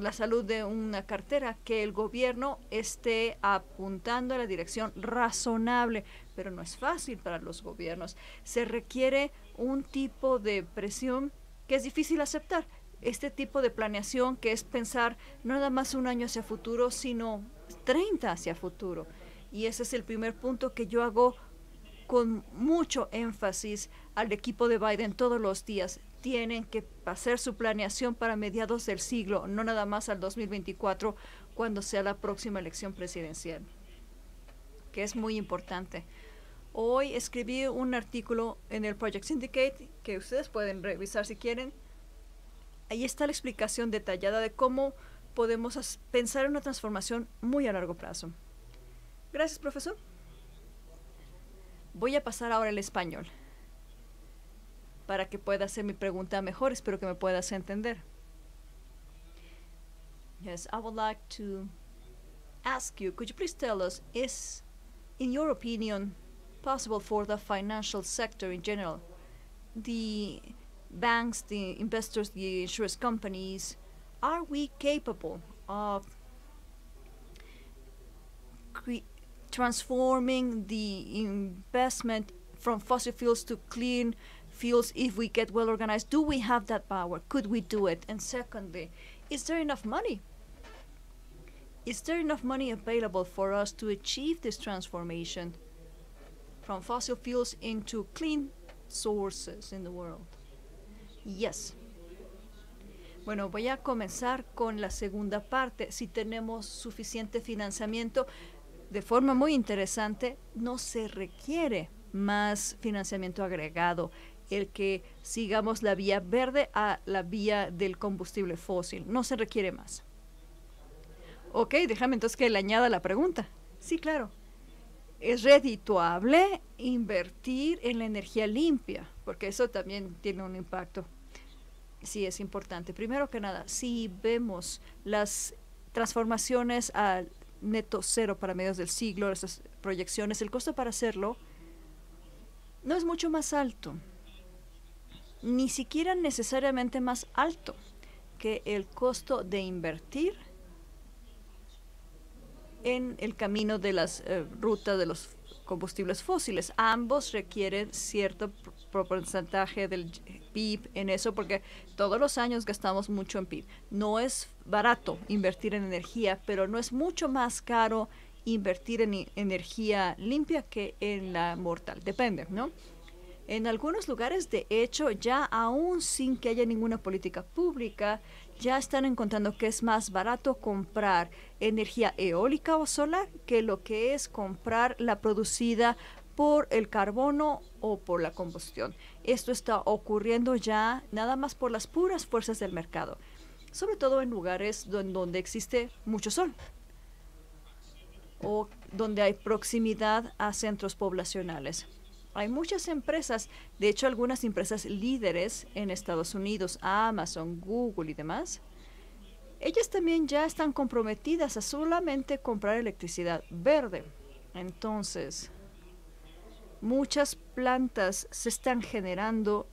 la salud de una cartera que el gobierno esté apuntando a la dirección razonable, pero no es fácil para los gobiernos. Se requiere un tipo de presión que es difícil aceptar este tipo de planeación que es pensar no nada más un año hacia futuro, sino 30 hacia futuro. Y ese es el primer punto que yo hago con mucho énfasis al equipo de Biden todos los días. Tienen que hacer su planeación para mediados del siglo, no nada más al 2024, cuando sea la próxima elección presidencial, que es muy importante. Hoy escribí un artículo en el Project Syndicate que ustedes pueden revisar si quieren ahí está la explicación detallada de cómo podemos pensar en una transformación muy a largo plazo. Gracias, profesor. Voy a pasar ahora al español para que pueda hacer mi pregunta mejor. Espero que me puedas entender. Yes, I would like to ask you, could you please tell us, is, in your opinion, possible for the financial sector in general, the banks, the investors, the insurance companies, are we capable of transforming the investment from fossil fuels to clean fuels if we get well organized? Do we have that power? Could we do it? And secondly, is there enough money? Is there enough money available for us to achieve this transformation from fossil fuels into clean sources in the world? Yes. Bueno, voy a comenzar con la segunda parte. Si tenemos suficiente financiamiento, de forma muy interesante, no se requiere más financiamiento agregado el que sigamos la vía verde a la vía del combustible fósil. No se requiere más. Ok, déjame entonces que le añada la pregunta. Sí, claro. ¿Es redituable invertir en la energía limpia? porque eso también tiene un impacto. Sí, es importante. Primero que nada, si vemos las transformaciones al neto cero para mediados del siglo, esas proyecciones, el costo para hacerlo no es mucho más alto, ni siquiera necesariamente más alto que el costo de invertir en el camino de las eh, rutas de los combustibles fósiles. Ambos requieren cierto porcentaje del PIB en eso, porque todos los años gastamos mucho en PIB. No es barato invertir en energía, pero no es mucho más caro invertir en energía limpia que en la mortal. Depende, ¿no? En algunos lugares, de hecho, ya aún sin que haya ninguna política pública, ya están encontrando que es más barato comprar energía eólica o solar que lo que es comprar la producida por el carbono o por la combustión. Esto está ocurriendo ya nada más por las puras fuerzas del mercado, sobre todo en lugares donde existe mucho sol o donde hay proximidad a centros poblacionales. Hay muchas empresas, de hecho algunas empresas líderes en Estados Unidos, Amazon, Google y demás, ellas también ya están comprometidas a solamente comprar electricidad verde. Entonces, muchas plantas se están generando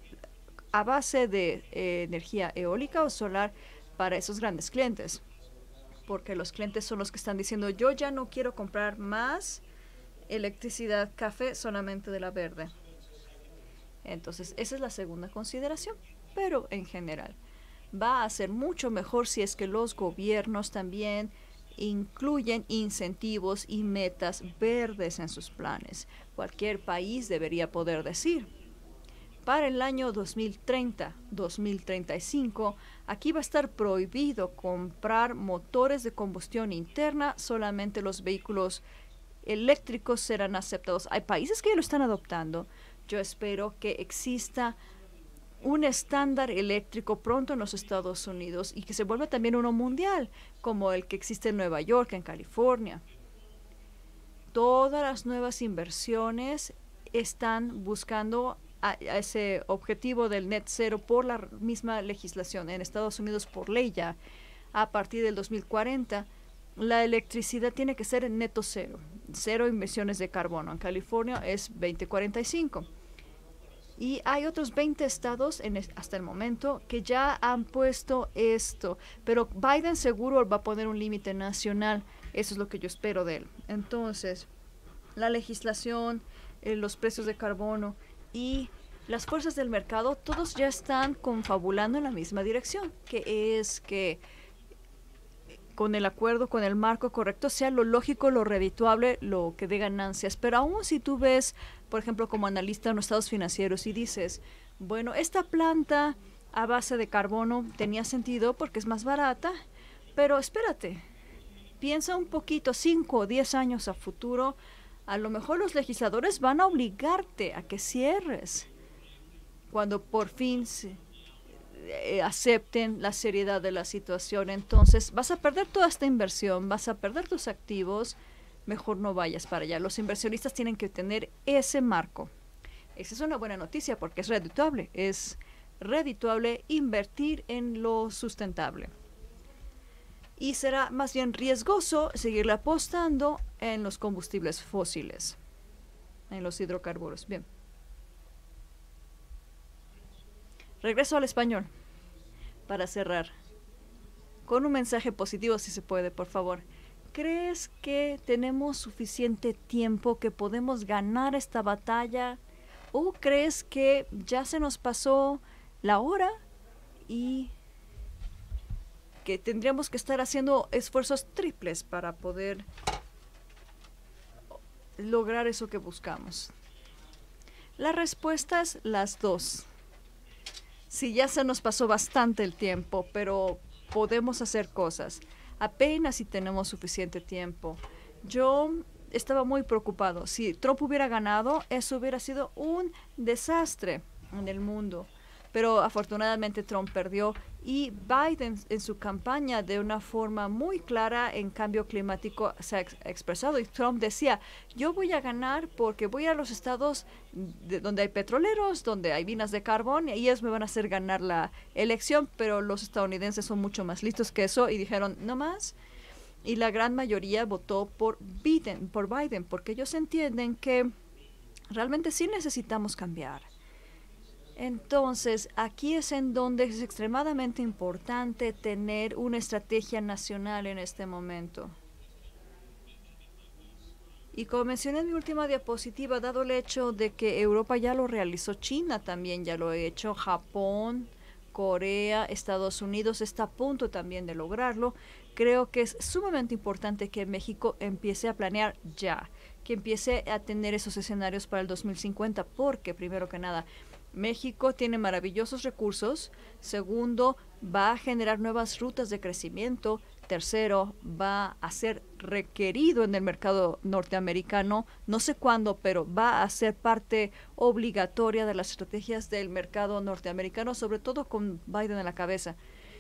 a base de eh, energía eólica o solar para esos grandes clientes. Porque los clientes son los que están diciendo, yo ya no quiero comprar más electricidad café solamente de la verde. Entonces, esa es la segunda consideración. Pero en general, va a ser mucho mejor si es que los gobiernos también incluyen incentivos y metas verdes en sus planes cualquier país debería poder decir. Para el año 2030-2035, aquí va a estar prohibido comprar motores de combustión interna, solamente los vehículos eléctricos serán aceptados. Hay países que ya lo están adoptando. Yo espero que exista un estándar eléctrico pronto en los Estados Unidos y que se vuelva también uno mundial, como el que existe en Nueva York, en California todas las nuevas inversiones están buscando a, ese objetivo del net cero por la misma legislación. En Estados Unidos, por ley ya, a partir del 2040, la electricidad tiene que ser neto cero, cero inversiones de carbono. En California es 2045. Y hay otros 20 estados en hasta el momento que ya han puesto esto, pero Biden seguro va a poner un límite nacional eso es lo que yo espero de él. Entonces, la legislación, eh, los precios de carbono y las fuerzas del mercado, todos ya están confabulando en la misma dirección, que es que eh, con el acuerdo, con el marco correcto, sea lo lógico, lo redituable, lo que dé ganancias. Pero aún si tú ves, por ejemplo, como analista en los estados financieros y dices, bueno, esta planta a base de carbono tenía sentido porque es más barata, pero espérate, piensa un poquito, cinco o diez años a futuro, a lo mejor los legisladores van a obligarte a que cierres cuando por fin eh, acepten la seriedad de la situación. Entonces vas a perder toda esta inversión, vas a perder tus activos, mejor no vayas para allá. Los inversionistas tienen que tener ese marco. Esa es una buena noticia porque es redituable, es redituable invertir en lo sustentable y será más bien riesgoso seguirle apostando en los combustibles fósiles, en los hidrocarburos. Bien. Regreso al español para cerrar. Con un mensaje positivo, si se puede, por favor. ¿Crees que tenemos suficiente tiempo que podemos ganar esta batalla? ¿O crees que ya se nos pasó la hora y que tendríamos que estar haciendo esfuerzos triples para poder lograr eso que buscamos. La respuesta es las dos. Si ya se nos pasó bastante el tiempo, pero podemos hacer cosas. Apenas si tenemos suficiente tiempo. Yo estaba muy preocupado. Si Trump hubiera ganado, eso hubiera sido un desastre en el mundo pero afortunadamente Trump perdió y Biden en su campaña de una forma muy clara en cambio climático se ha expresado y Trump decía, yo voy a ganar porque voy a los estados de donde hay petroleros, donde hay minas de carbón y ellos me van a hacer ganar la elección, pero los estadounidenses son mucho más listos que eso y dijeron, no más. Y la gran mayoría votó por Biden, por Biden porque ellos entienden que realmente sí necesitamos cambiar entonces, aquí es en donde es extremadamente importante tener una estrategia nacional en este momento. Y como mencioné en mi última diapositiva, dado el hecho de que Europa ya lo realizó, China también ya lo ha hecho, Japón, Corea, Estados Unidos está a punto también de lograrlo, creo que es sumamente importante que México empiece a planear ya, que empiece a tener esos escenarios para el 2050, porque primero que nada, México tiene maravillosos recursos. Segundo, va a generar nuevas rutas de crecimiento. Tercero, va a ser requerido en el mercado norteamericano, no sé cuándo, pero va a ser parte obligatoria de las estrategias del mercado norteamericano, sobre todo con Biden en la cabeza.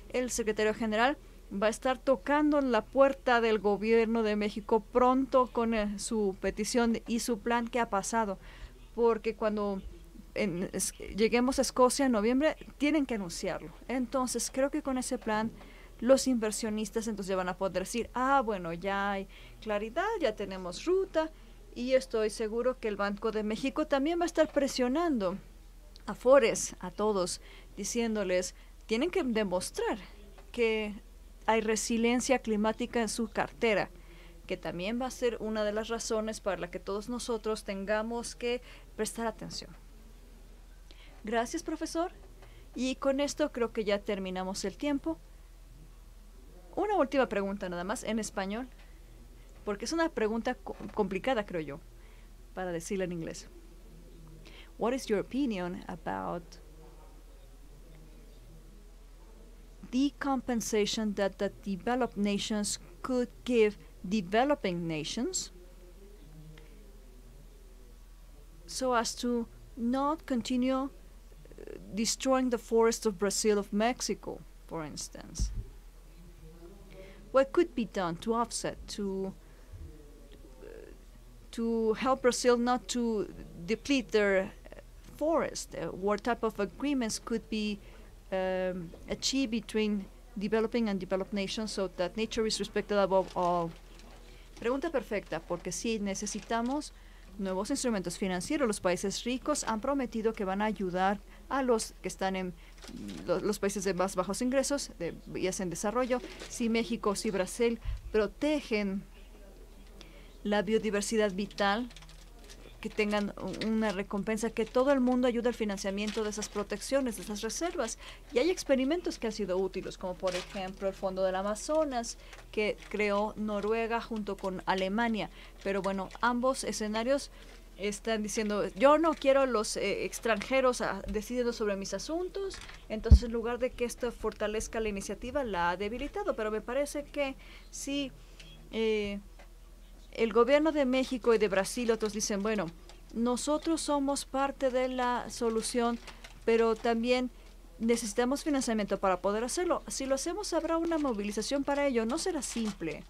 El secretario general va a estar tocando la puerta del gobierno de México pronto con eh, su petición y su plan que ha pasado, porque cuando en, lleguemos a Escocia en noviembre, tienen que anunciarlo. Entonces, creo que con ese plan los inversionistas entonces van a poder decir, ah, bueno, ya hay claridad, ya tenemos ruta y estoy seguro que el Banco de México también va a estar presionando a Fores, a todos, diciéndoles, tienen que demostrar que hay resiliencia climática en su cartera que también va a ser una de las razones para la que todos nosotros tengamos que prestar atención. Gracias, profesor. Y con esto creo que ya terminamos el tiempo. Una última pregunta nada más en español, porque es una pregunta complicada, creo yo, para decirla en inglés. What is your opinion about the compensation that the developed nations could give developing nations so as to not continue destroying the forests of Brazil, of Mexico, for instance. What could be done to offset, to to help Brazil not to deplete their forest? what type of agreements could be um, achieved between developing and developed nations so that nature is respected above all? Pregunta perfecta, porque si necesitamos nuevos instrumentos financieros. Los países ricos han prometido que van a ayudar a los que están en mm, los, países de más bajos ingresos de, y en desarrollo. Si México, si Brasil protegen la biodiversidad vital que tengan una recompensa, que todo el mundo ayude al financiamiento de esas protecciones, de esas reservas. Y hay experimentos que han sido útiles, como por ejemplo el Fondo del Amazonas, que creó Noruega junto con Alemania. Pero bueno, ambos escenarios están diciendo, yo no quiero los eh, extranjeros ah, decidiendo sobre mis asuntos, entonces en lugar de que esto fortalezca la iniciativa, la ha debilitado, pero me parece que sí... Eh, el gobierno de México y de Brasil, otros dicen, bueno, nosotros somos parte de la solución, pero también necesitamos financiamiento para poder hacerlo. Si lo hacemos, habrá una movilización para ello. No será simple,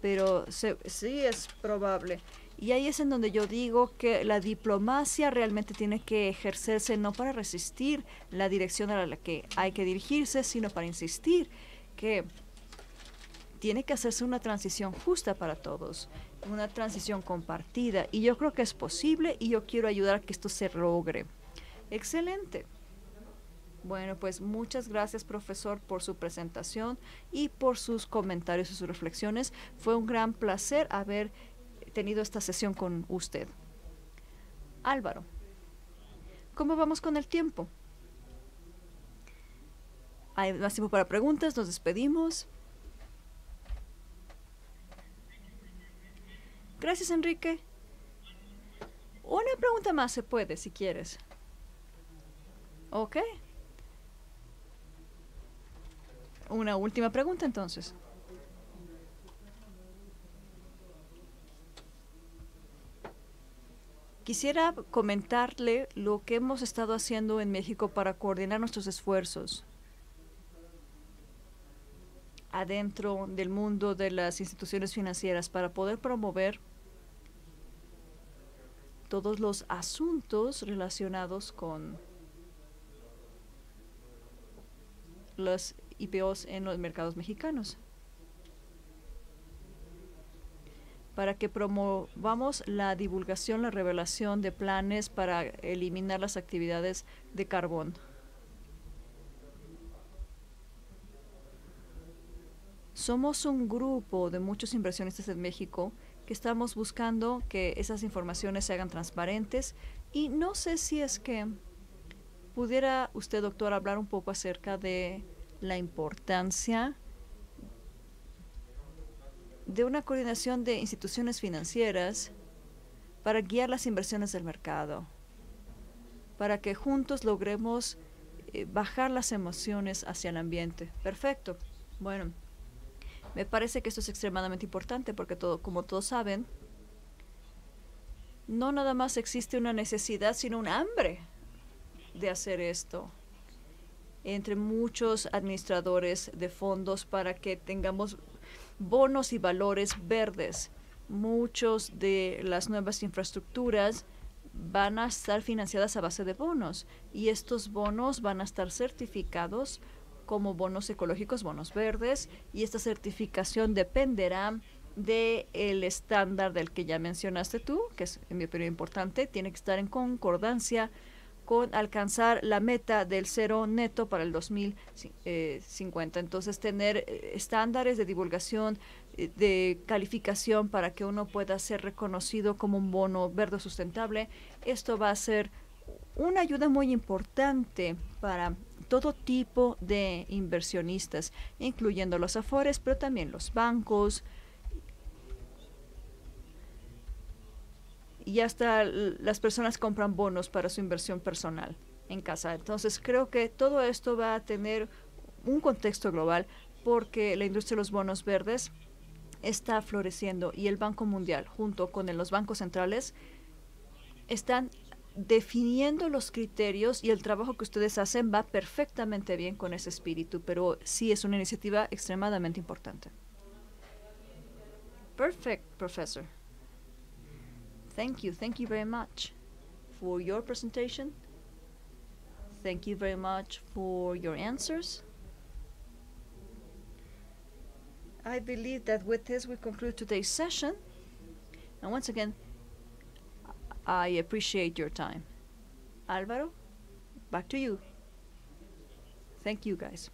pero sí es probable. Y ahí es en donde yo digo que la diplomacia realmente tiene que ejercerse no para resistir la dirección a la que hay que dirigirse, sino para insistir que tiene que hacerse una transición justa para todos una transición compartida. Y yo creo que es posible y yo quiero ayudar a que esto se logre. Excelente. Bueno, pues muchas gracias profesor por su presentación y por sus comentarios y sus reflexiones. Fue un gran placer haber tenido esta sesión con usted. Álvaro, ¿cómo vamos con el tiempo? Hay más tiempo para preguntas, nos despedimos. Gracias, Enrique. Una pregunta más se puede, si quieres. Ok. Una última pregunta, entonces. Quisiera comentarle lo que hemos estado haciendo en México para coordinar nuestros esfuerzos adentro del mundo de las instituciones financieras para poder promover todos los asuntos relacionados con los IPOs en los mercados mexicanos. para que promovamos la divulgación, la revelación de planes para eliminar las actividades de carbón. Somos un grupo de muchos inversionistas en México que estamos buscando que esas informaciones se hagan transparentes y no sé si es que pudiera usted, doctor, hablar un poco acerca de la importancia de una coordinación de instituciones financieras para guiar las inversiones del mercado, para que juntos logremos eh, bajar las emociones hacia el ambiente. Perfecto. Bueno, me parece que esto es extremadamente importante porque todo, como todos saben, no nada más existe una necesidad, sino un hambre de hacer esto entre muchos administradores de fondos para que tengamos bonos y valores verdes. Muchos de las nuevas infraestructuras van a estar financiadas a base de bonos y estos bonos van a estar certificados como bonos ecológicos, bonos verdes, y esta certificación dependerá del estándar del que ya mencionaste tú, que es en mi opinión importante, tiene que estar en concordancia con alcanzar la meta del cero neto para el 2050. Eh, Entonces, tener eh, estándares de divulgación, eh, de calificación para que uno pueda ser reconocido como un bono verde sustentable, esto va a ser una ayuda muy importante para todo tipo de inversionistas, incluyendo los afores, pero también los bancos y hasta las personas compran bonos para su inversión personal en casa. Entonces creo que todo esto va a tener un contexto global porque la industria de los bonos verdes está floreciendo y el Banco Mundial junto con los bancos centrales están definiendo los criterios y el trabajo que ustedes hacen va perfectamente bien con ese espíritu, pero sí es una iniciativa extremadamente importante. Perfect, professor. Thank you, thank you very much for your presentation. Thank you very much for your answers. I believe that with this we conclude today's session. And once again, I appreciate your time. Alvaro, back to you. Thank you, guys.